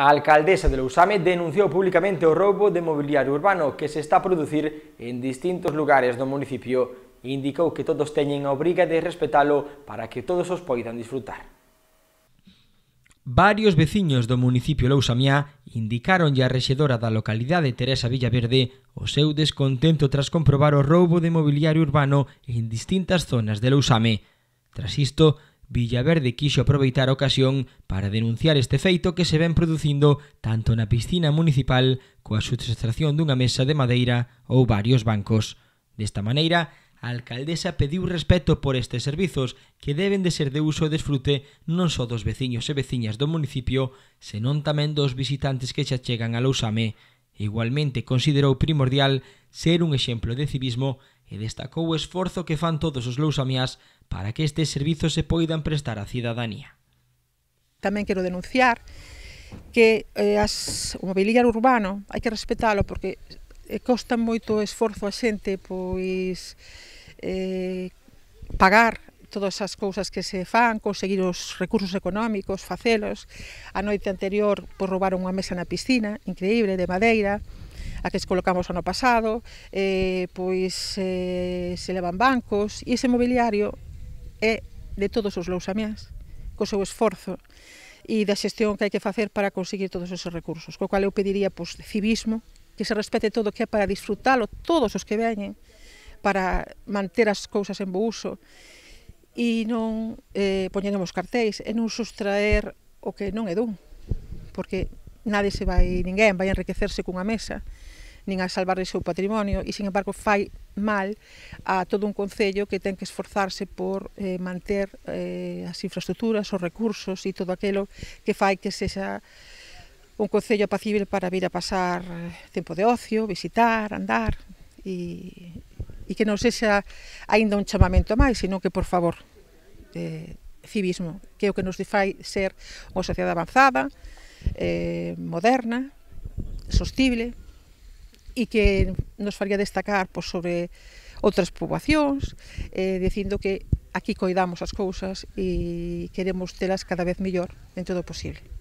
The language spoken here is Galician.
A alcaldesa de Lousame denunciou públicamente o roubo de mobiliario urbano que se está a producir en distintos lugares do municipio e indicou que todos teñen a obriga de respetalo para que todos os poidan disfrutar. Varios veciños do municipio Lousamiá indicaron a rexedora da localidade Teresa Villaverde o seu descontento tras comprobar o roubo de mobiliario urbano en distintas zonas de Lousame. Tras isto, Villaverde quixo aproveitar a ocasión para denunciar este feito que se ven producindo tanto na piscina municipal coa sustracción dunha mesa de madeira ou varios bancos. Desta maneira, a alcaldesa pediu respeto por estes servizos que deben de ser de uso e desfrute non só dos veciños e veciñas do municipio, senón tamén dos visitantes que xa chegan a Lousame Igualmente considerou primordial ser un exemplo de civismo e destacou o esforzo que fan todos os lousamías para que estes servizos se poidan prestar á cidadanía. Tamén quero denunciar que eh, as, o mobiliario urbano hai que respetalo porque eh, costa moito esforzo a xente pois eh, pagar todas as cousas que se fan, conseguir os recursos económicos, facelos. A noite anterior pois, roubaron unha mesa na piscina, increíble, de madeira, a que colocamos ano pasado, eh, pois eh, se levan bancos, e ese mobiliario é de todos os lousamiás, co seu esforzo e da xestión que hai que facer para conseguir todos esos recursos. Co cual eu pediría pois, de civismo, que se respete todo o que é para disfrutalo todos os que veñen, para manter as cousas en bo uso e non eh, poñeremos cartéis e non sustraer o que non é dun porque nadie se vai, ninguén vai enriquecerse cunha mesa nin a salvar o seu patrimonio e, sin embargo, fai mal a todo un concello que ten que esforzarse por eh, manter eh, as infraestructuras, os recursos e todo aquilo que fai que sexa un concello apacible para vir a pasar eh, tempo de ocio, visitar, andar e, e que non sexa aínda un chamamento máis, sino que, por favor, eh, civismo, que é o que nos fai ser unha sociedade avanzada, eh, moderna, sostible, e que nos faría destacar pois, sobre outras poboacións, eh, dicindo que aquí coidamos as cousas e queremos telas cada vez mellor dentro do posible.